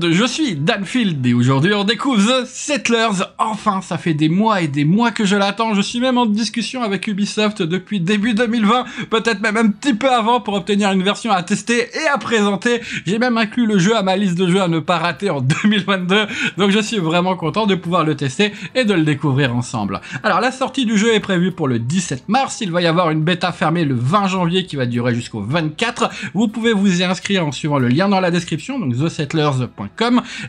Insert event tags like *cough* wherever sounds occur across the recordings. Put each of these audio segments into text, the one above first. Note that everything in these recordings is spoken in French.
je suis Danfield et aujourd'hui on découvre The Settlers. Enfin, ça fait des mois et des mois que je l'attends. Je suis même en discussion avec Ubisoft depuis début 2020, peut-être même un petit peu avant pour obtenir une version à tester et à présenter. J'ai même inclus le jeu à ma liste de jeux à ne pas rater en 2022. *laughs* Donc je suis vraiment content de pouvoir le tester et de le découvrir ensemble. Alors la sortie du jeu est prévue pour le 17 mars. Il va y avoir une bêta fermée le 20 janvier qui va durer jusqu'au 24. Vous pouvez vous y inscrire en suivant le lien dans la description. Donc The Settlers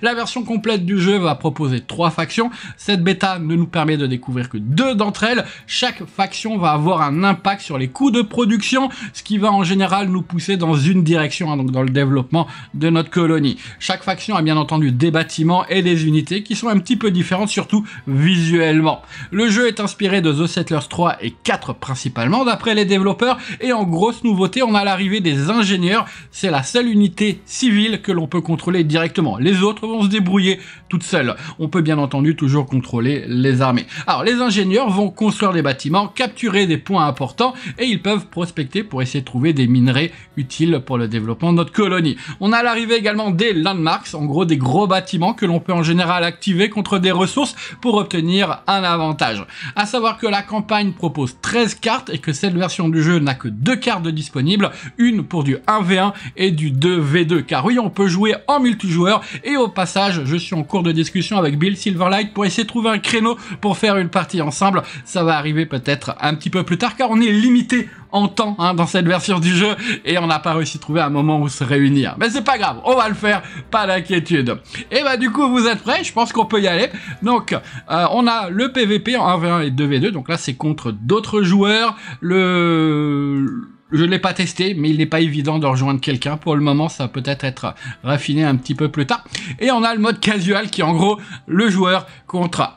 la version complète du jeu va proposer trois factions. Cette bêta ne nous permet de découvrir que deux d'entre elles. Chaque faction va avoir un impact sur les coûts de production, ce qui va en général nous pousser dans une direction, hein, donc dans le développement de notre colonie. Chaque faction a bien entendu des bâtiments et des unités qui sont un petit peu différentes, surtout visuellement. Le jeu est inspiré de The Settlers 3 et 4 principalement, d'après les développeurs, et en grosse nouveauté, on a l'arrivée des ingénieurs. C'est la seule unité civile que l'on peut contrôler directement les autres vont se débrouiller toutes seules. On peut bien entendu toujours contrôler les armées. Alors les ingénieurs vont construire des bâtiments, capturer des points importants et ils peuvent prospecter pour essayer de trouver des minerais utiles pour le développement de notre colonie. On a l'arrivée également des landmarks, en gros des gros bâtiments que l'on peut en général activer contre des ressources pour obtenir un avantage. À savoir que la campagne propose 13 cartes et que cette version du jeu n'a que deux cartes disponibles, une pour du 1v1 et du 2v2. Car oui, on peut jouer en multijoueur et au passage, je suis en cours de discussion avec Bill Silverlight pour essayer de trouver un créneau pour faire une partie ensemble. Ça va arriver peut-être un petit peu plus tard car on est limité en temps hein, dans cette version du jeu et on n'a pas réussi à trouver un moment où se réunir. Mais c'est pas grave, on va le faire, pas d'inquiétude. Et bah du coup vous êtes prêts, je pense qu'on peut y aller. Donc euh, on a le PVP en 1v1 et 2v2, donc là c'est contre d'autres joueurs. Le je ne l'ai pas testé, mais il n'est pas évident de rejoindre quelqu'un. Pour le moment, ça va peut-être être raffiné un petit peu plus tard. Et on a le mode casual qui est en gros le joueur contre,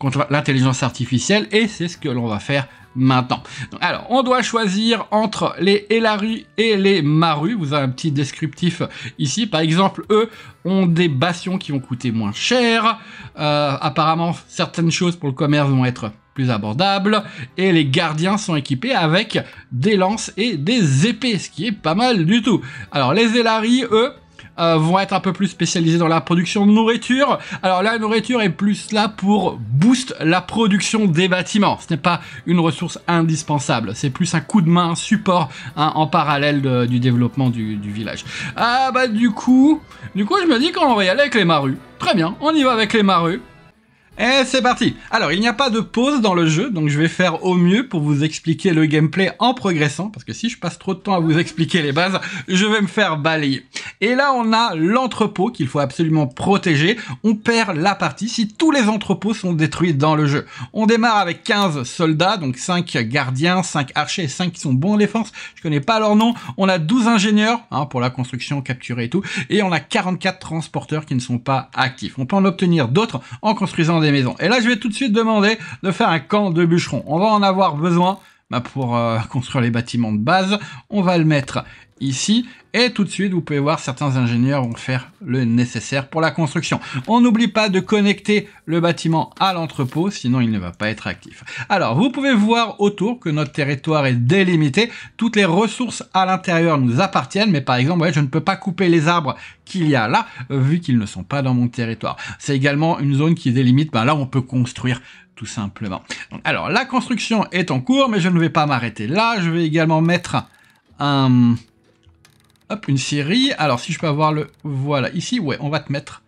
contre l'intelligence artificielle. Et c'est ce que l'on va faire maintenant. alors, on doit choisir entre les Elaru et les Maru. Vous avez un petit descriptif ici. Par exemple, eux ont des bastions qui vont coûter moins cher. Euh, apparemment, certaines choses pour le commerce vont être plus abordable et les gardiens sont équipés avec des lances et des épées, ce qui est pas mal du tout. Alors les Elari, eux, euh, vont être un peu plus spécialisés dans la production de nourriture. Alors la nourriture est plus là pour boost la production des bâtiments. Ce n'est pas une ressource indispensable. C'est plus un coup de main, un support hein, en parallèle du développement du, village. Ah bah du coup, du coup je me dis qu'on va y aller avec les Maru. Très bien, on y va avec les Maru. Et c'est parti Alors, il n'y a pas de pause dans le jeu, donc je vais faire au mieux pour vous expliquer le gameplay en progressant, parce que si je passe trop de temps à vous expliquer les bases, je vais me faire balayer. Et là, on a l'entrepôt qu'il faut absolument protéger. On perd la partie si tous les entrepôts sont détruits dans le jeu. On démarre avec 15 soldats, donc 5 gardiens, 5 archers et 5 qui sont bons en défense. Je connais pas leur nom. On a 12 ingénieurs hein, pour la construction, capturer et tout. Et on a 44 transporteurs qui ne sont pas actifs. On peut en obtenir d'autres en construisant des maison. Et là, je vais tout de suite demander de faire un camp de bûcherons. On va en avoir besoin bah, pour euh, *laughs* construire les bâtiments de base. On va le mettre ici. Et tout de suite, vous pouvez voir, certains ingénieurs vont faire le nécessaire pour la construction. On n'oublie pas de connecter le bâtiment à l'entrepôt, sinon il ne va pas être actif. Alors, vous pouvez voir autour que notre territoire est délimité. Toutes les ressources à l'intérieur nous appartiennent, mais par exemple, je ne peux pas couper les arbres qu'il y a là, vu qu'ils ne sont pas dans mon territoire. C'est également une zone qui délimite, ben là, on peut construire tout simplement. Alors, la construction est en cours, mais je ne vais pas m'arrêter là. Je vais également mettre un Hop, une série. Alors, si je peux avoir le... Voilà, ici, ouais, on va te mettre...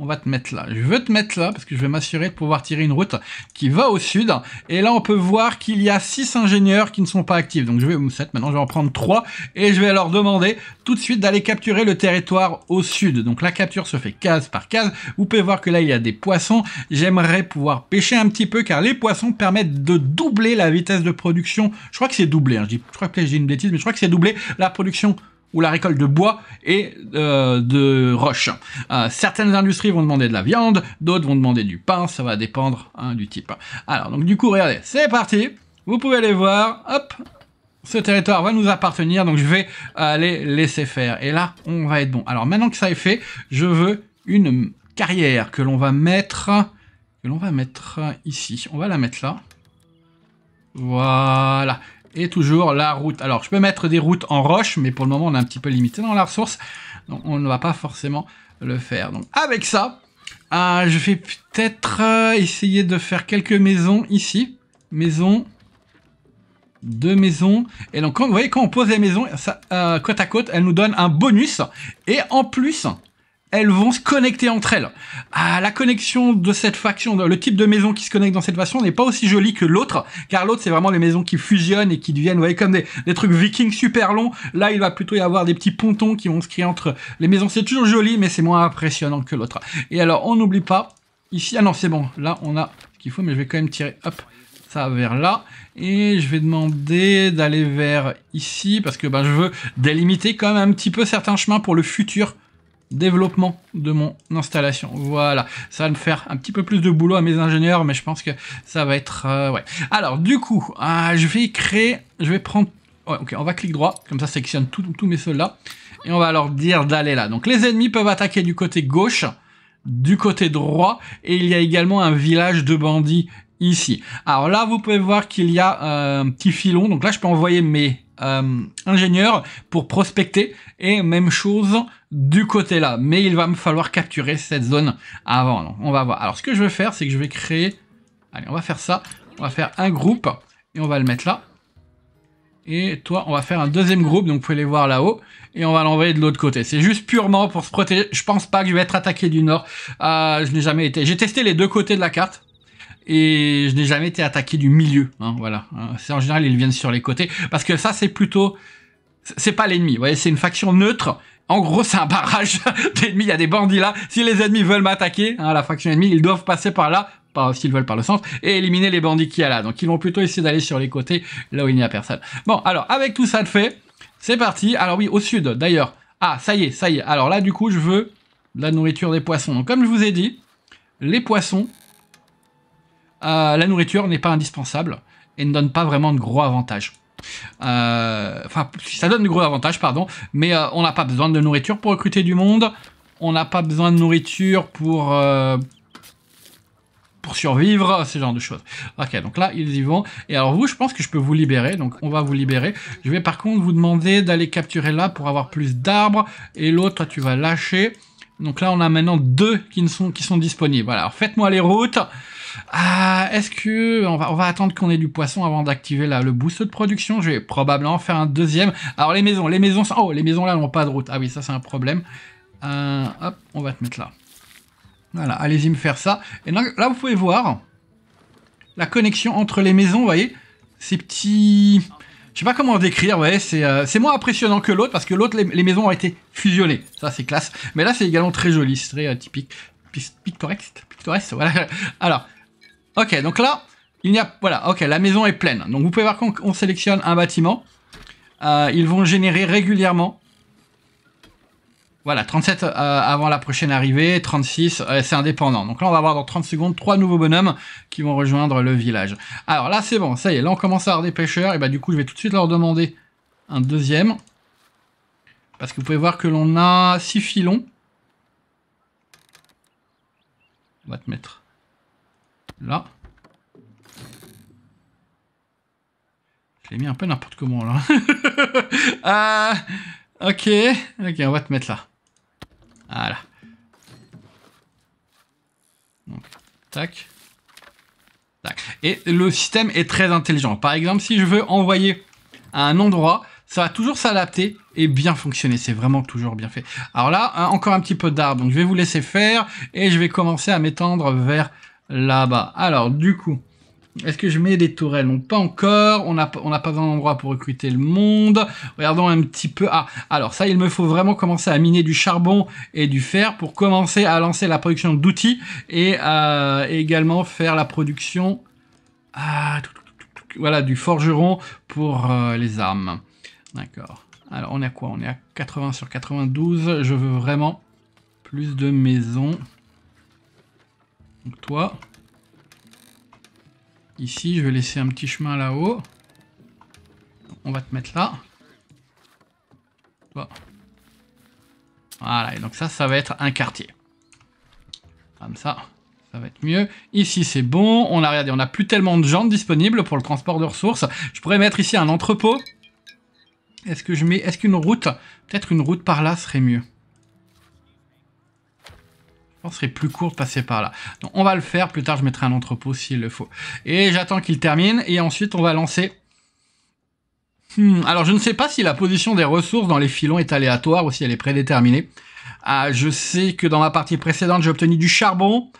On va te mettre là. Je veux te mettre là, parce que je vais m'assurer de pouvoir tirer une route qui va au sud. Et là, on peut voir qu'il y a 6 ingénieurs qui ne sont pas actifs. Donc, je vais... 7, maintenant, je vais en prendre 3. Et je vais leur demander tout de suite d'aller capturer le territoire au sud. Donc, la capture se fait case par case. Vous pouvez voir que là, il y a des poissons. J'aimerais pouvoir pêcher un petit peu, car les poissons permettent de doubler la vitesse de production. Je crois que c'est doublé. Hein. Je, dis... je crois que j'ai une bêtise, mais je crois que c'est doublé la production ou la récolte de bois et euh, de roches. Euh, certaines industries vont demander de la viande, d'autres vont demander du pain, ça va dépendre hein, du type. Alors, donc du coup, regardez, c'est parti. Vous pouvez aller voir, hop, ce territoire va nous appartenir, donc je vais aller laisser faire. Et là, on va être bon. Alors maintenant que ça est fait, je veux une carrière que l'on va mettre, que l'on va mettre ici. On va la mettre là. Voilà. Et toujours la route. Alors, je peux mettre des routes en roche, mais pour le moment, on est un petit peu limité dans la ressource. Donc, on ne va pas forcément le faire. Donc, avec ça, euh, je vais peut-être euh, essayer de faire quelques maisons ici. Maison, deux maisons. Et donc, quand, vous voyez, quand on pose les maisons euh, côte à côte, elles nous donnent un bonus. Et en plus, elles vont se connecter entre elles. Ah, la connexion de cette faction, le type de maison qui se connecte dans cette faction n'est pas aussi joli que l'autre, car l'autre c'est vraiment les maisons qui fusionnent et qui deviennent, vous voyez, comme des, trucs vikings super longs. Là, il va plutôt y avoir des petits pontons qui vont se créer entre les maisons. C'est toujours joli, mais c'est moins impressionnant que l'autre. Et alors, on n'oublie pas, ici, ah non, c'est bon, là on a ce qu'il faut, mais je vais quand même tirer, hop, ça vers là. Et je vais demander d'aller vers ici, parce que ben, je veux délimiter quand même un petit peu certains chemins pour le futur développement de mon installation. Voilà, ça va me faire un petit peu plus de boulot à mes ingénieurs, mais je pense que ça va être... Euh, ouais. Alors, du coup, ah, je vais créer... Je vais prendre... ok, on va clic droit, comme ça, sélectionne tous mes soldats. Et on va leur dire d'aller là. Donc, les ennemis peuvent attaquer du côté gauche, du côté droit, et il y a également un village de bandits ici. Alors là, vous pouvez voir qu'il y a euh, un petit filon. Donc là, je peux envoyer mes euh, ingénieurs pour prospecter. Et même chose du côté là. Mais il va me falloir capturer cette zone avant. on va voir. Alors ce que je vais faire, c'est que je vais créer... Allez, on va faire ça. On va faire un groupe et on va le mettre là. Et toi, on va faire un deuxième groupe, donc vous pouvez les voir là-haut. Et on va l'envoyer de l'autre côté. C'est juste purement pour se protéger. Je pense pas que je vais être attaqué du nord. Euh, je n'ai jamais été. J'ai testé les deux côtés de la carte et je n'ai jamais été attaqué du milieu. Hein, voilà. C'est en général ils viennent sur les côtés parce que ça c'est plutôt c'est pas l'ennemi. Vous voyez, c'est une faction neutre en gros, c'est un barrage *laughs* d'ennemis. Il y a des bandits là. Si les ennemis veulent m'attaquer, hein, la fraction ennemie, ils doivent passer par là, s'ils veulent par le centre, et éliminer les bandits qu'il y a là. Donc, ils vont plutôt essayer d'aller sur les côtés, là où il n'y a personne. Bon, alors, avec tout ça de fait, c'est parti. Alors oui, au sud, d'ailleurs. Ah, ça y est, ça y est. Alors là, du coup, je veux la nourriture des poissons. Donc, comme je vous ai dit, les poissons, euh, la nourriture n'est pas indispensable et ne donne pas vraiment de gros avantages. Euh, enfin, ça donne du gros avantage, pardon. Mais euh, on n'a pas besoin de nourriture pour recruter du monde. On n'a pas besoin de nourriture pour euh, pour survivre, ce genre de choses. Ok, donc là, ils y vont. Et alors vous, je pense que je peux vous libérer, donc on va vous libérer. Je vais par contre vous demander d'aller capturer là pour avoir plus d'arbres. Et l'autre, tu vas lâcher. Donc là, on a maintenant deux qui, ne sont, qui sont disponibles. alors faites-moi les routes. Ah, Est-ce que on va, attendre qu'on ait du poisson avant d'activer le boost de production Je vais probablement faire un deuxième. Alors les maisons, les maisons, oh les maisons là n'ont pas de route. Ah oui, ça c'est un problème. Euh, hop, on va te mettre là. Voilà, allez-y me faire ça. Et là, là, vous pouvez voir la connexion entre les maisons, vous voyez Ces petits... Je sais pas comment décrire, Ouais, euh, c'est moins impressionnant que l'autre, parce que l'autre, les, maisons ont été fusionnées. Ça, c'est classe. Mais là, c'est également très joli, c'est très euh, typique. Pictoresque, pictoresque, voilà. Alors, Ok, donc là, il n'y a... Voilà, ok, la maison est pleine. Donc vous pouvez voir qu'on sélectionne un bâtiment. Euh, ils vont générer régulièrement. Voilà, 37 euh, avant la prochaine arrivée, 36, euh, c'est indépendant. Donc là, on va avoir dans 30 secondes trois nouveaux bonhommes qui vont rejoindre le village. Alors là, c'est bon, ça y est, là, on commence à avoir des pêcheurs. Et bah du coup, je vais tout de suite leur demander un deuxième. Parce que vous pouvez voir que l'on a 6 filons. On va te mettre Là. Je l'ai mis un peu n'importe comment là. ah, *laughs* ok. Ok, on va te mettre là. Voilà. Donc, tac. Tac. Et le système est très intelligent. Par exemple, si je veux envoyer à un endroit, ça va toujours s'adapter et bien fonctionner. C'est vraiment toujours bien fait. Alors là, euh, encore un petit peu d'arbre. Donc je vais vous laisser faire et je vais commencer à m'étendre vers là-bas. Alors, du coup, est-ce que je mets des tourelles Non, pas encore. On n'a pas un endroit pour recruter le monde. Regardons un petit peu. Ah, alors ça, il me faut vraiment commencer à miner du charbon et du fer pour commencer à lancer la production d'outils et euh, également faire la production ah, voilà, du forgeron pour euh, les armes. D'accord. Alors, on est à quoi On est à 80 sur 92. Je veux vraiment plus de maisons. Donc toi, ici, je vais laisser un petit chemin là-haut. On va te mettre là. Toi. Voilà, et donc ça, ça va être un quartier. Comme ça, ça va être mieux. Ici, c'est bon. On a regardé, on n'a plus tellement de gens disponibles pour le transport de ressources. Je pourrais mettre ici un entrepôt. Est-ce que je mets, est-ce qu'une route, peut-être une route par là serait mieux ce serait plus court de passer par là. Donc on va le faire, plus tard je mettrai un entrepôt s'il le faut. Et j'attends qu'il termine, et ensuite on va lancer... Hmm, alors je ne sais pas si la position des ressources dans les filons est aléatoire ou si elle est prédéterminée. Ah, je sais que dans ma partie précédente, j'ai obtenu du charbon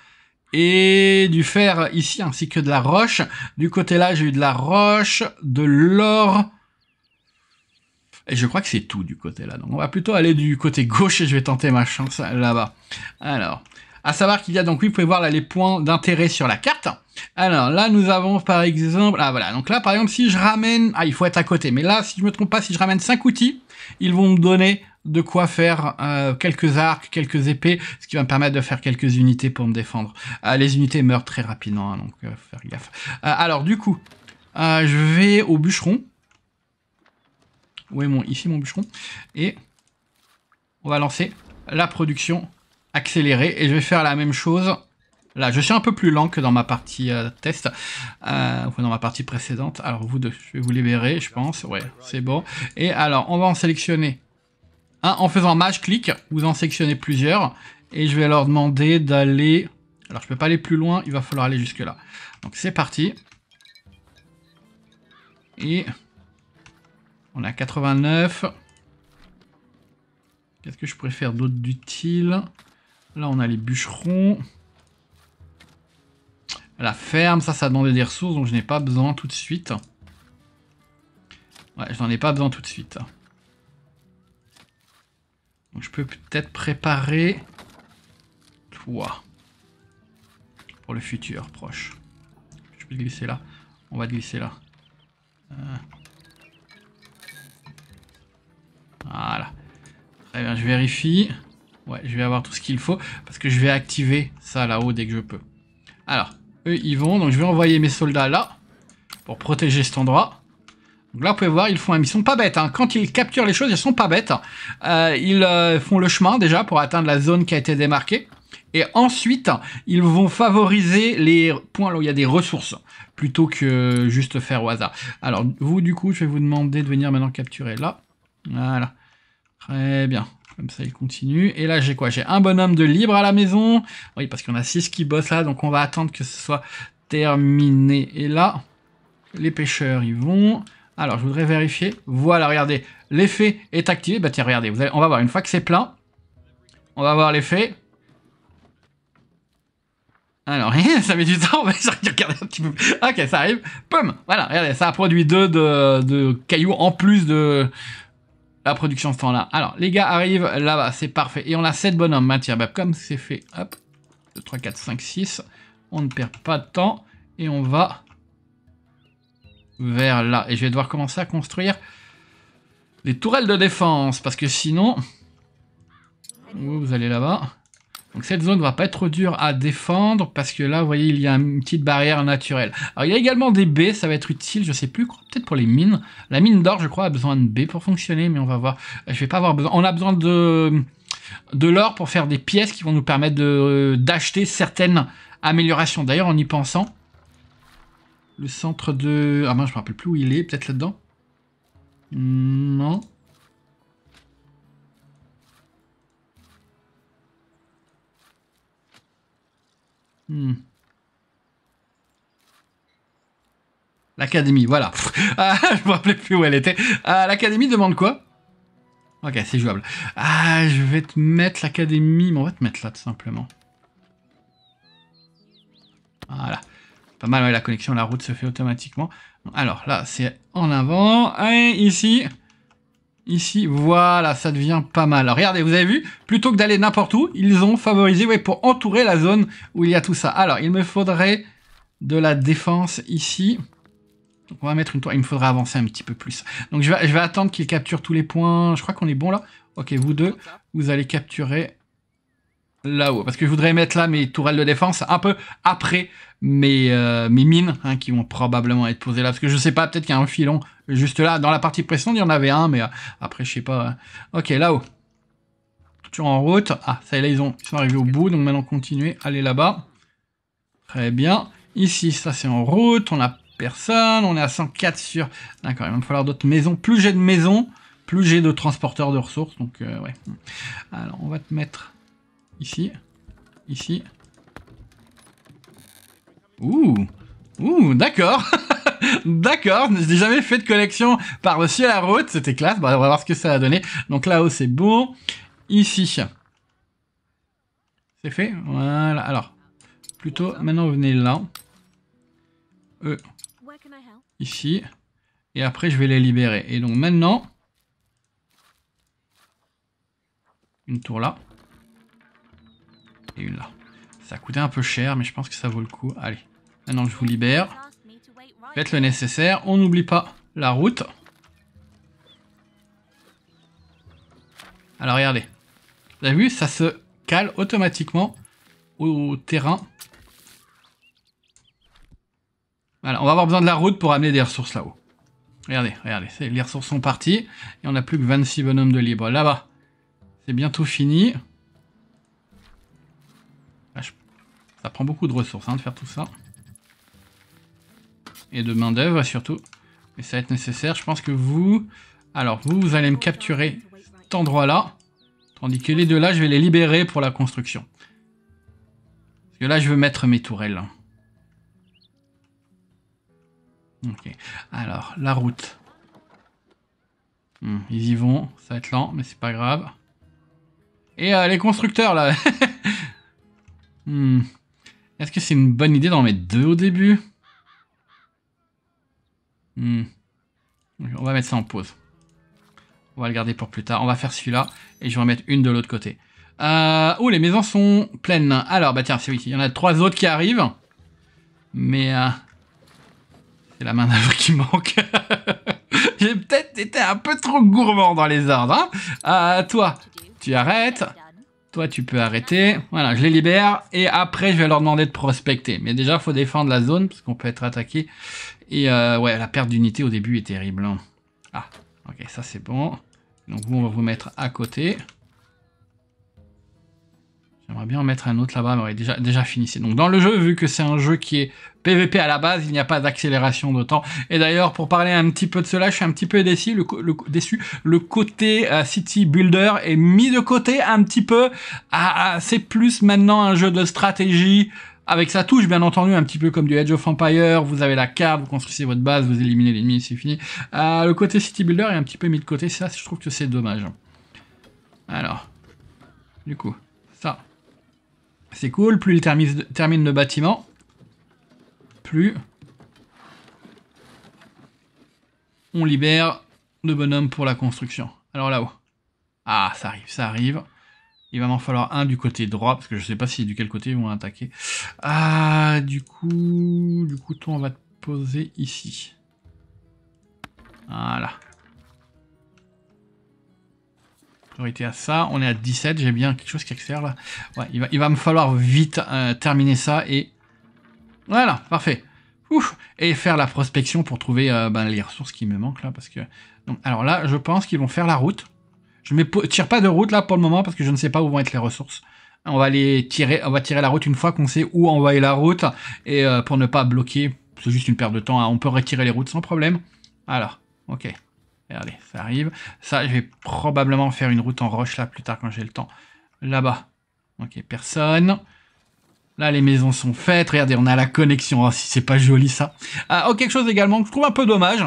et du fer ici, ainsi que de la roche. Du côté là, j'ai eu de la roche, de l'or... Et je crois que c'est tout du côté là. Donc on va plutôt aller du côté gauche et je vais tenter ma chance là-bas. Alors, à savoir qu'il y a donc, oui, vous pouvez voir les points d'intérêt sur la carte. Alors là, nous avons par exemple... Ah voilà, donc là, par exemple, si je ramène... Ah, il faut être à côté, mais là, si je me trompe pas, si je ramène 5 outils, ils vont me donner de quoi faire euh, quelques arcs, quelques épées, ce qui va me permettre de faire quelques unités pour me défendre. Euh, les unités meurent très rapidement, hein, donc euh, faire gaffe. alors du coup, je vais au bûcheron. Où est mon... Ici mon bûcheron. Et on va lancer la production accélérer. Et je vais faire la même chose. Là, je suis un peu plus lent que dans ma partie euh, test, ou euh, dans ma partie précédente. Alors, vous deux, je vais vous libérer, je pense. Ouais, c'est bon. Et alors, on va en sélectionner un. en faisant match, clic vous en sélectionnez plusieurs. Et je vais leur demander d'aller... Alors, je peux pas aller plus loin, il va falloir aller jusque-là. Donc, c'est parti. Et... On a 89. Qu'est-ce que je pourrais faire d'autre d'utile Là, on a les bûcherons. La ferme, ça, ça demandait des ressources, donc je n'ai pas besoin tout de suite. Ouais, je n'en ai pas besoin tout de suite. Donc je peux peut-être préparer... Toi. Pour le futur proche. Je peux te glisser là. On va te glisser là. Euh. Voilà. Très bien, je vérifie. Ouais, je vais avoir tout ce qu'il faut parce que je vais activer ça là-haut dès que je peux. Alors, eux, ils vont. Donc, je vais envoyer mes soldats là pour protéger cet endroit. Donc là, vous pouvez voir, ils font un... Ils sont pas bêtes. Hein. Quand ils capturent les choses, ils sont pas bêtes. Hein. Euh, ils euh, font le chemin déjà pour atteindre la zone qui a été démarquée. Et ensuite, ils vont favoriser les points là où il y a des ressources, plutôt que juste faire au hasard. Alors, vous, du coup, je vais vous demander de venir maintenant capturer là. Voilà. Très bien. Comme ça, il continue. Et là, j'ai quoi J'ai un bonhomme de libre à la maison. Oui, parce qu'on a 6 qui bossent là, donc on va attendre que ce soit terminé. Et là, les pêcheurs, ils vont... Alors, je voudrais vérifier. Voilà, regardez, l'effet est activé. Bah tiens, regardez, on va voir, une fois que c'est plein, on va voir l'effet. Alors, *laughs* ça met du temps, on va regarder un petit peu. Ok, ça arrive. Poum Voilà, regardez, ça a produit deux de cailloux en plus de, la production temps là. Alors, les gars arrivent là-bas, c'est parfait. Et on a 7 bonhommes. Matière, bah, comme c'est fait, hop, 2, 3, 4, 5, 6. On ne perd pas de temps. Et on va vers là. Et je vais devoir commencer à construire les tourelles de défense. Parce que sinon... vous allez là-bas. Donc cette zone va pas être trop dure à défendre parce que là, vous voyez, il y a une petite barrière naturelle. Alors il y a également des baies, ça va être utile, je sais plus, peut-être pour les mines. La mine d'or, je crois, a besoin de baies pour fonctionner, mais on va voir. Euh, je vais pas avoir besoin. On a besoin de de l'or pour faire des pièces qui vont nous permettre d'acheter certaines améliorations. D'ailleurs, en y pensant, le centre de... Ah ben, je me rappelle plus où il est, peut-être là-dedans Non. Hmm. L'académie, voilà. *laughs* Ah, je me rappelais plus où elle était. Ah, l'académie demande quoi Ok, c'est jouable. Ah, je vais te mettre l'académie, mais on va te mettre là tout simplement. Voilà. Pas mal, ouais, la connexion, la route se fait automatiquement. Alors là, c'est en avant. Et ici, ici. Voilà, ça devient pas mal. Regardez, vous avez vu, plutôt que d'aller n'importe où, ils ont favorisé oui, pour entourer la zone où il y a tout ça. Alors, il me faudrait de la défense ici. Donc on va mettre une tour. Il me faudrait avancer un petit peu plus. Donc je vais, je vais attendre qu'ils capturent tous les points. Je crois qu'on est bon là. Ok, vous deux, vous allez capturer là-haut. Parce que je voudrais mettre là mes tourelles de défense un peu après mes, euh, mes mines hein, qui vont probablement être posées là. Parce que je sais pas, peut-être qu'il y a un filon juste là. Dans la partie précédente, il y en avait un, mais euh, après, je sais pas. Hein. Ok, là-haut. Toujours en route. Ah, ça y est, là, ils, ont, sont arrivés au bout. Donc maintenant, continuer. Aller là-bas. Très bien. Ici, ça, c'est en route. On a personne. On est à 104 sur... D'accord, il va me falloir d'autres maisons. Plus j'ai de maisons, plus j'ai de transporteurs de ressources. Donc, euh, ouais. Alors, on va te mettre... Ici. Ici. Ouh Ouh, d'accord *laughs* D'accord, Je n'ai jamais fait de collection par-dessus la route, c'était classe, bon, bah, on va voir ce que ça a donné. Donc là-haut c'est bon, ici. C'est fait, voilà, alors, plutôt, maintenant venez là. E. ici, et après je vais les libérer. Et donc maintenant, une tour là et une là. Ça a coûté un peu cher, mais je pense que ça vaut le coup. Allez, maintenant je vous libère. Faites le nécessaire. On n'oublie pas la route. Alors regardez. Vous avez vu, ça se cale automatiquement au terrain. Voilà, on va avoir besoin de la route pour amener des ressources là-haut. Regardez, regardez, les ressources sont parties. Et on n'a plus que 26 bonhommes de libre. Là-bas, c'est bientôt fini. Ça prend beaucoup de ressources hein, de faire tout ça. Et de main d'œuvre surtout. Mais ça va être nécessaire. Je pense que vous... Alors, vous, vous allez me capturer cet endroit-là. Tandis que les deux là, je vais les libérer pour la construction. Parce que là, je veux mettre mes tourelles. Ok. Alors, la route. Hmm, ils y vont. Ça va être lent, mais c'est pas grave. Et euh, les constructeurs, là *laughs* hmm. Est-ce que c'est une bonne idée d'en mettre deux au début hmm. On va mettre ça en pause. On va le garder pour plus tard. On va faire celui-là et je vais en mettre une de l'autre côté. Euh, oh, les maisons sont pleines. Alors, bah tiens, c'est il y en a trois autres qui arrivent. Mais euh, c'est la main d'œuvre qui manque. *laughs* J'ai peut-être été un peu trop gourmand dans les ordres. Hein euh, toi, tu arrêtes. Toi, tu peux arrêter. Voilà, je les libère. Et après, je vais leur demander de prospecter. Mais déjà, il faut défendre la zone, parce qu'on peut être attaqué. Et euh, ouais, la perte d'unité au début est terrible. Hein. Ah, ok, ça c'est bon. Donc vous, on va vous mettre à côté. J'aimerais bien en mettre un autre là-bas, mais déjà, déjà finissez. Donc dans le jeu, vu que c'est un jeu qui est PVP à la base, il n'y a pas d'accélération de temps. Et d'ailleurs, pour parler un petit peu de cela, je suis un petit peu déçu. Le, côté euh, City Builder est mis de côté un petit peu. Ah, ah, c'est plus maintenant un jeu de stratégie avec sa touche, bien entendu, un petit peu comme du Edge of Empire, vous avez la carte, vous construisez votre base, vous éliminez l'ennemi, c'est fini. Euh, le côté City Builder est un petit peu mis de côté, ça, je trouve que c'est dommage. Alors, du coup, ça, c'est cool, plus il termine, le bâtiment, plus on libère de bonhomme pour la construction. Alors là-haut. Ah, ça arrive, ça arrive. Il va m'en falloir un du côté droit, parce que je sais pas si du quel côté ils vont attaquer. Ah, du coup... Du coup, on va te poser ici. Voilà. à ça. On est à 17, j'ai bien quelque chose qui accélère là. Ouais, il va, il va me falloir vite euh, terminer ça et... Voilà, parfait. Ouf et faire la prospection pour trouver euh, ben, les ressources qui me manquent là. Parce que... alors là, je pense qu'ils vont faire la route. Je ne tire pas de route là pour le moment parce que je ne sais pas où vont être les ressources. On va les tirer, on va tirer la route une fois qu'on sait où envoyer la route et euh, pour ne pas bloquer, c'est juste une perte de temps. Hein. On peut retirer les routes sans problème. Alors, ok. Regardez, ça arrive. Ça, je vais probablement faire une route en roche là plus tard quand j'ai le temps. Là-bas. Ok, personne. Là, les maisons sont faites. Regardez, on a la connexion. Oh, si c'est pas joli, ça. Ah, oh, quelque chose également que je trouve un peu dommage.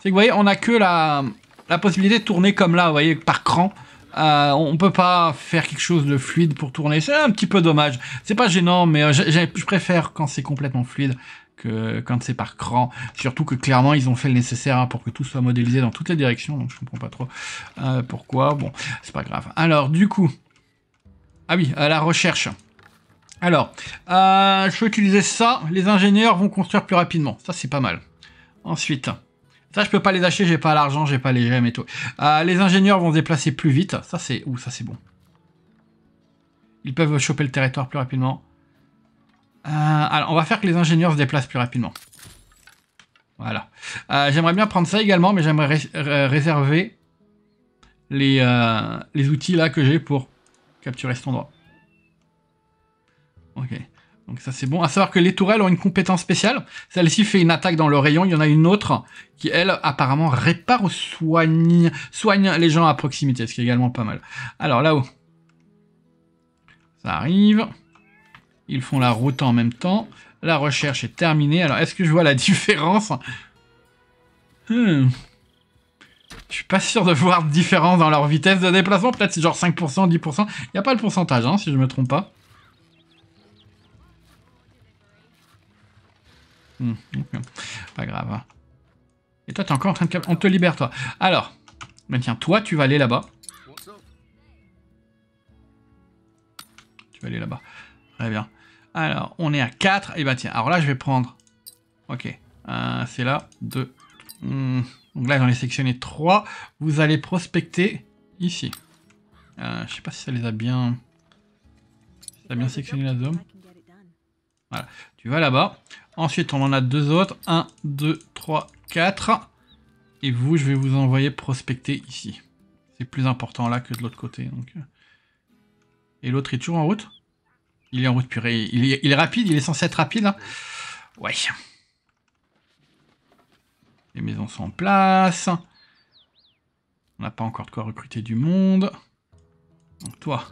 C'est que, vous voyez, on a que la, la possibilité de tourner comme là, vous voyez, par cran. Euh, on peut pas faire quelque chose de fluide pour tourner. C'est un petit peu dommage. C'est pas gênant, mais euh, je préfère quand c'est complètement fluide quand c'est par cran. Surtout que clairement, ils ont fait le nécessaire hein, pour que tout soit modélisé dans toutes les directions, donc je comprends pas trop euh, pourquoi. Bon, c'est pas grave. Alors, du coup... Ah oui, à la recherche. Alors, euh, je peux utiliser ça. Les ingénieurs vont construire plus rapidement. Ça, c'est pas mal. Ensuite... Ça, je peux pas les acheter, j'ai pas l'argent, j'ai pas les gemmes et tout. Euh, les ingénieurs vont déplacer plus vite. Ça, c'est... ou ça, c'est bon. Ils peuvent choper le territoire plus rapidement. Euh, alors, on va faire que les ingénieurs se déplacent plus rapidement. Voilà. Euh, j'aimerais bien prendre ça également, mais j'aimerais réserver euh, les, outils là que j'ai pour capturer cet endroit. Ok. Donc ça c'est bon. À savoir que les tourelles ont une compétence spéciale. Celle-ci fait une attaque dans le rayon. Il y en a une autre qui, elle, apparemment répare ou soigne, soigne les gens à proximité, ce qui est également pas mal. Alors là-haut. Ça arrive. Ils font la route en même temps. La recherche est terminée. Alors, est-ce que je vois la *laughs* différence hmm. Je suis pas sûr de voir de différence dans leur vitesse de déplacement. Peut-être c'est genre 5%, 10%. Il n'y a pas le pourcentage, hein, si je me trompe pas. Hmm, pas grave. Hein. Et toi, t'es encore en train de... On te libère, toi. Alors, Mais ben tiens, toi, tu vas aller là-bas. Tu vas aller là-bas. Très bien. Alors, on est à 4. Et bah tiens, alors là, je vais prendre... Ok, c'est là, 2. Hmm. Donc là, j'en ai sélectionné 3. Vous allez prospecter ici. Je euh, je sais pas si ça les a bien... Ça a bien sélectionné la zone. Voilà. Tu vas là-bas. Ensuite, on en a deux autres. 1, 2, 3, 4. Et vous, je vais vous envoyer prospecter ici. C'est plus important là que de l'autre côté. Donc... Euh. Et l'autre est toujours en route il est en route, purée. Il est, rapide, il est censé être rapide. là hein. ouais. Les maisons sont en place. On n'a pas encore de quoi recruter du monde. Donc toi.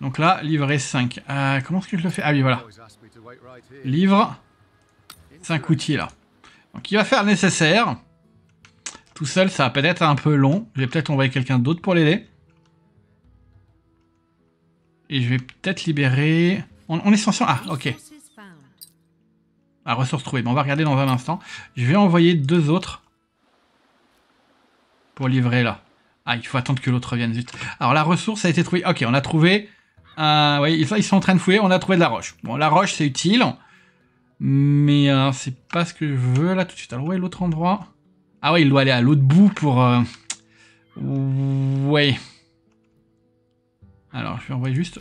Donc là, livrer 5. Euh, comment est-ce que je le fais Ah oui, voilà. Livre 5 outils là. Donc il va faire le nécessaire. Tout seul, ça va peut-être un peu long. Je vais peut-être envoyer quelqu'un d'autre pour l'aider. Et je vais peut-être libérer... On, est censé... Ah, ok. La ressource trouvée. Bon, on va regarder dans un instant. Je vais envoyer deux autres pour livrer là. Ah, il faut attendre que l'autre vienne. vite. Alors, la ressource a été trouvée. Ok, on a trouvé... Euh, oui, ils sont en train de fouiller. On a trouvé de la roche. Bon, la roche, c'est utile. Mais euh, c'est pas ce que je veux là tout de suite. Alors, où est l'autre endroit ah ouais, il doit aller à l'autre bout pour... Euh... Ouais. Alors, je vais envoyer juste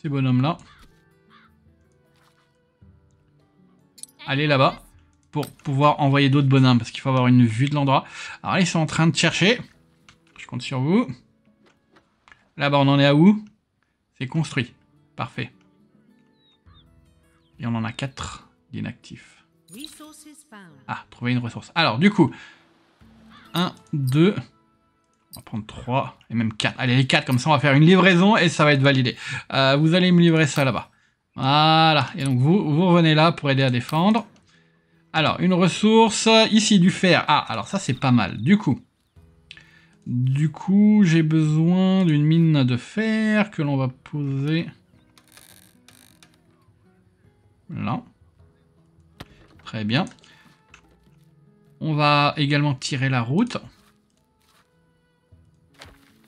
ces bonhommes-là. Aller là-bas pour pouvoir envoyer d'autres bonhommes, parce qu'il faut avoir une vue de l'endroit. Alors ils sont en train de chercher. Je compte sur vous. Là-bas, on en est à où C'est construit. Parfait. Et on en a 4 d'inactifs. Ah, trouver une ressource. Alors, du coup, 1, 2. On va prendre 3 et même 4. Allez, les 4, comme ça on va faire une livraison et ça va être validé. Euh, vous allez me livrer ça là-bas. Voilà. Et donc vous, vous revenez là pour aider à défendre. Alors, une ressource, ici du fer. Ah, alors ça c'est pas mal. Du coup, du coup, j'ai besoin d'une mine de fer que l'on va poser là. Très bien. On va également tirer la route.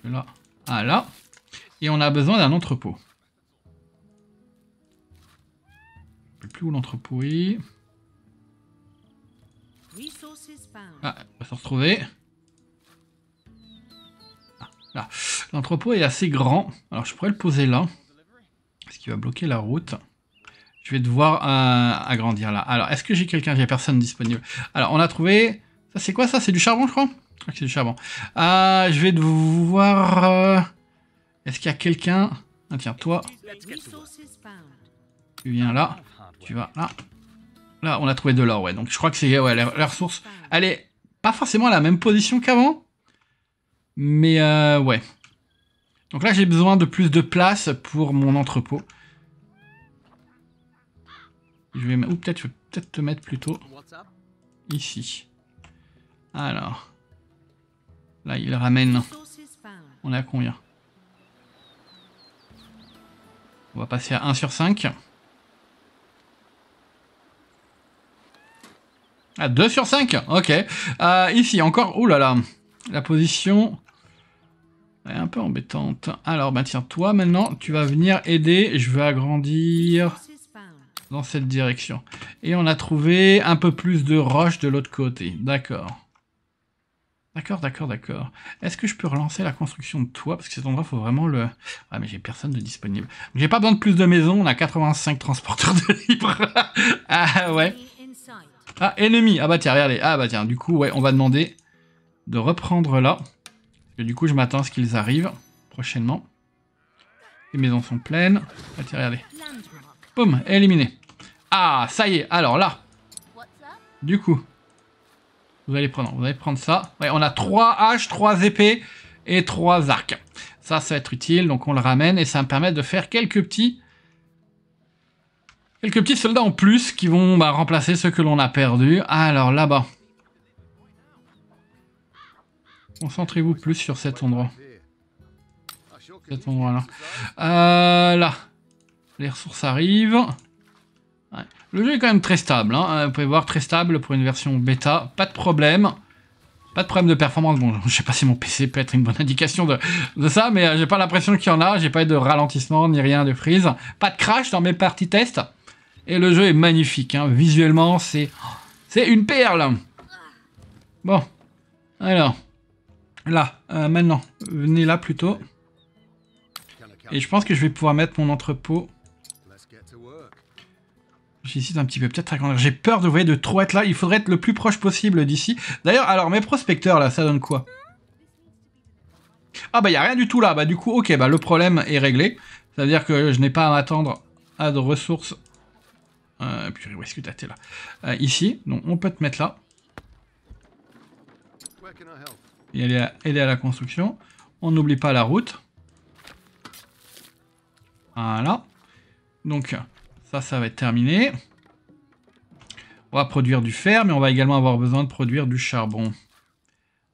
là à ah, là. Et on a besoin d'un entrepôt. Je ne sais plus où l'entrepôt est. Ah, on va se retrouver. Ah, là. L'entrepôt est assez grand. Alors je pourrais le poser là. Ce qui va bloquer la route. Je vais devoir euh, agrandir là. Alors, est-ce que j'ai quelqu'un J'ai personne disponible. Alors, on a trouvé... Ça, c'est quoi ça C'est du charbon, je crois Je crois que c'est du charbon. Euh, je vais devoir... Euh, est-ce qu'il y a quelqu'un ah, Tiens, toi. Tu viens là. Tu vas là. Là, on a trouvé de l'or, ouais. Donc, je crois que c'est... Ouais, la, la, ressource... Elle est pas forcément à la même position qu'avant. Mais, ouais. Donc là, j'ai besoin de plus de place pour mon entrepôt. Je vais ou peut-être je peut-être te mettre plutôt ici. Alors là il ramène. On est à combien On va passer à 1 sur 5. À 2 sur 5 Ok. Euh, ici, encore... Ouh là là La position... est un peu embêtante. Alors, bah tiens, toi, maintenant, tu vas venir aider. Je vais agrandir dans cette direction. Et on a trouvé un peu plus de roches de l'autre côté. D'accord. D'accord, d'accord, d'accord. Est-ce que je peux relancer la construction de toit Parce que cet endroit, faut vraiment le... Ah, mais j'ai personne de disponible. J'ai pas besoin de plus de maisons, on a 85 transporteurs de libre. *laughs* ah, ouais. Ah, ennemi Ah bah tiens, regardez. Ah bah tiens, du coup, ouais, on va demander de reprendre là. Et du coup, je m'attends à ce qu'ils arrivent prochainement. Les maisons sont pleines. Ah tiens, regardez. Boum, éliminé. Ah, ça y est, alors là. Du coup, vous allez prendre, vous allez prendre ça. Ouais, on a 3 haches, 3 épées et 3 arcs. Ça, ça va être utile, donc on le ramène et ça va me permettre de faire quelques petits... Quelques petits soldats en plus qui vont bah, remplacer ceux que l'on a perdu. Alors là-bas. Concentrez-vous plus sur cet endroit. Cet endroit-là. Euh, là. Les ressources arrivent. Le jeu est quand même très stable. Hein. Euh, vous pouvez voir, très stable pour une version bêta. Pas de problème. Pas de problème de performance. Bon, je sais pas si mon PC peut être une bonne indication de, ça, mais euh, j'ai pas l'impression qu'il y en a. J'ai pas eu de ralentissement ni rien de freeze. Pas de crash dans mes parties test. Et le jeu est magnifique. Hein. Visuellement, c'est... C'est une perle Bon. Alors. Là. Euh, maintenant. Venez là plutôt. Et je pense que je vais pouvoir mettre mon entrepôt J'hésite un petit peu peut-être J'ai peur de, vous de trop être là. Il faudrait être le plus proche possible d'ici. D'ailleurs, alors mes prospecteurs là, ça donne quoi Ah bah il y a rien du tout là. Bah du coup, ok, bah le problème est réglé. C'est-à-dire que je n'ai pas à m'attendre à de ressources. Euh, purée, où est-ce que t'es là euh, Ici, donc on peut te mettre là. Et aller à, aider à la construction. On n'oublie pas la route. Voilà. Donc, ça, va être terminé. On va produire du fer, mais on va également avoir besoin de produire du charbon.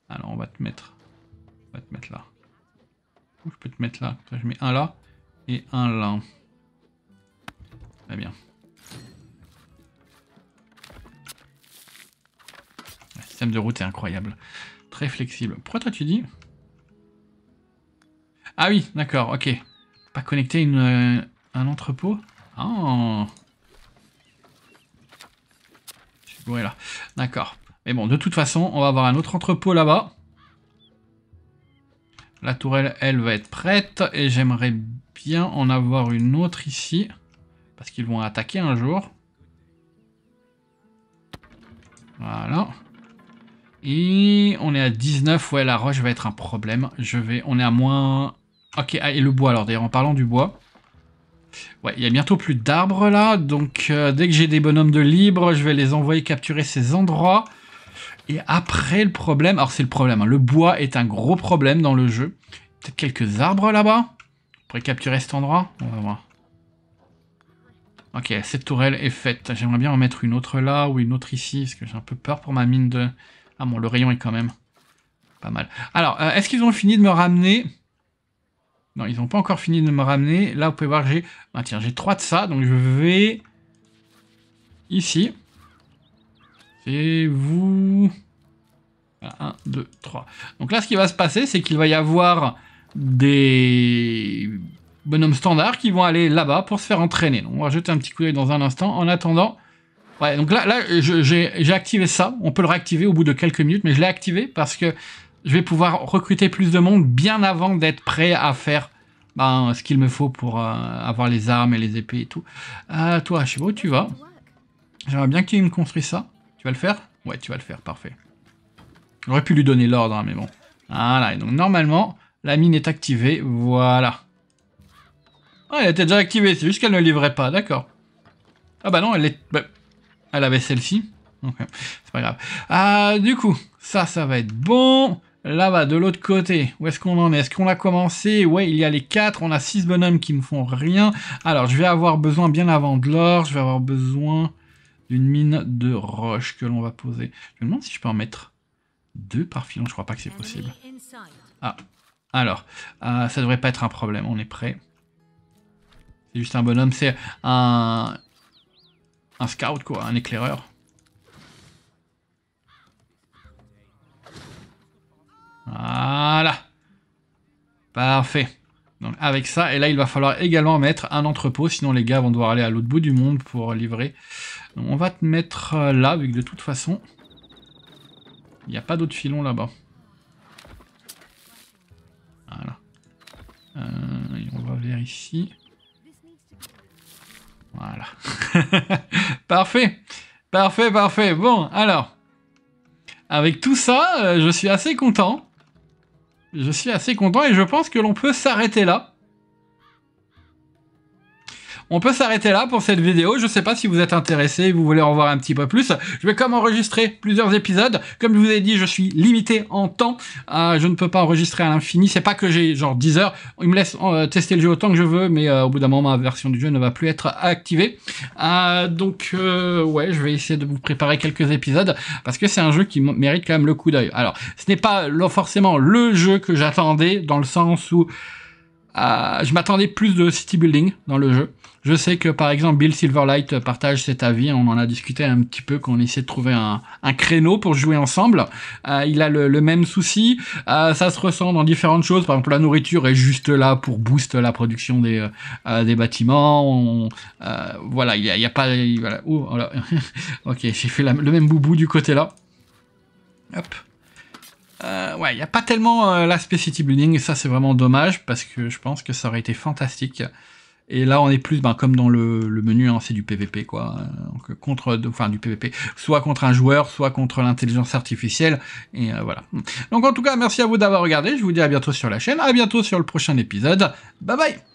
Alors, on va te mettre, on va te mettre là. Je peux te mettre là. Je mets un là et un là. Très bien. Le système de route est incroyable. Très flexible. Pourquoi toi tu dis Ah oui, d'accord, ok. Pas connecter une, euh, un entrepôt Oh Je suis bourré là. D'accord. Mais bon, de toute façon, on va avoir un autre entrepôt là-bas. La tourelle, elle, va être prête. Et j'aimerais bien en avoir une autre ici. Parce qu'ils vont attaquer un jour. Voilà. Et on est à 19. Ouais, la roche va être un problème. Je vais... On est à moins... Ok, ah, et le bois alors. D'ailleurs, en parlant du bois... Ouais, il y a bientôt plus d'arbres là, donc euh, dès que j'ai des bonhommes de libre, je vais les envoyer capturer ces endroits. Et après le problème, alors c'est le problème, hein, le bois est un gros problème dans le jeu. Peut-être quelques arbres là-bas pourrait capturer cet endroit On va voir. Ok, cette tourelle est faite. J'aimerais bien en mettre une autre là ou une autre ici, parce que j'ai un peu peur pour ma mine de... Ah bon, le rayon est quand même pas mal. Alors, euh, est-ce qu'ils ont fini de me ramener non, ils n'ont pas encore fini de me ramener. Là, vous pouvez voir, j'ai... Ah, tiens, j'ai trois de ça, donc je vais... Ici. Et vous... 1, 2, 3. Donc là, ce qui va se passer, c'est qu'il va y avoir des bonhommes standards qui vont aller là-bas pour se faire entraîner. Donc on va jeter un petit coup d'œil dans un instant. En attendant... Ouais, donc là, là j'ai activé ça. On peut le réactiver au bout de quelques minutes, mais je l'ai activé parce que je vais pouvoir recruter plus de monde bien avant d'être prêt à faire ben, ce qu'il me faut pour euh, avoir les armes et les épées et tout. Euh, toi, je sais pas où tu vas. J'aimerais bien que tu me construis ça. Tu vas le faire Ouais, tu vas le faire, parfait. J'aurais pu lui donner l'ordre, hein, mais bon. Voilà, et donc normalement, la mine est activée, voilà. Ah, elle était déjà activée, c'est juste qu'elle ne livrait pas, d'accord. Ah bah non, elle est... Bah, elle avait celle-ci. Okay. C'est pas grave. Ah, du coup, ça, ça va être bon. Là-bas, de l'autre côté, où est-ce qu'on en est Est-ce qu'on a commencé Ouais, il y a les 4, on a six bonhommes qui ne font rien. Alors, je vais avoir besoin bien avant de l'or, je vais avoir besoin d'une mine de roche que l'on va poser. Je me demande si je peux en mettre deux par filon, je crois pas que c'est possible. Ah, alors, euh, ça devrait pas être un problème, on est prêt. C'est juste un bonhomme, c'est un... un scout quoi, un éclaireur. Voilà. Parfait. Donc avec ça, et là il va falloir également mettre un entrepôt, sinon les gars vont devoir aller à l'autre bout du monde pour livrer. Donc on va te mettre euh, là, vu que de toute façon, il n'y a pas d'autre filon là-bas. Voilà. Euh, on va ici... Voilà. *laughs* parfait. Parfait, parfait. Bon, alors. Avec tout ça, euh, je suis assez content. Je suis assez content et je pense que l'on peut s'arrêter là on peut s'arrêter là pour cette vidéo. Je sais pas si vous êtes intéressé vous voulez en voir un petit peu plus. Je vais comme enregistrer plusieurs épisodes. Comme je vous ai dit, je suis limité en temps. Euh, je ne peux pas enregistrer à l'infini. C'est pas que j'ai genre 10 heures. Il me laisse euh, tester le jeu autant que je veux, mais euh, au bout d'un moment, ma version du jeu ne va plus être activée. donc, ouais, je vais essayer de vous préparer quelques épisodes parce que c'est un jeu qui mérite quand même le coup d'œil. Alors, ce n'est pas forcément le jeu que j'attendais dans le sens où je m'attendais plus de city building dans le jeu. Je sais que par exemple Bill Silverlight partage cet avis, on en a discuté un petit peu qu'on essaie de trouver un, créneau pour jouer ensemble. Euh, il a le, même souci, euh, ça se ressent dans différentes choses, par exemple la nourriture est juste là pour boost la production des, euh, des bâtiments, voilà, il n'y a, a, pas... Oh, *laughs* ok, j'ai fait le même boubou du côté là. Hop. ouais, il n'y a pas tellement l'aspect city building, ça c'est vraiment dommage, parce que je pense que ça aurait été fantastique et là, on est plus, ben, comme dans le, menu, hein, c'est du PVP, quoi. Euh, donc, contre, enfin, du PVP, soit contre un joueur, soit contre l'intelligence artificielle. Et euh, voilà. Donc, en tout cas, merci à vous d'avoir regardé. Je vous dis à bientôt sur la chaîne. À bientôt sur le prochain épisode. Bye bye.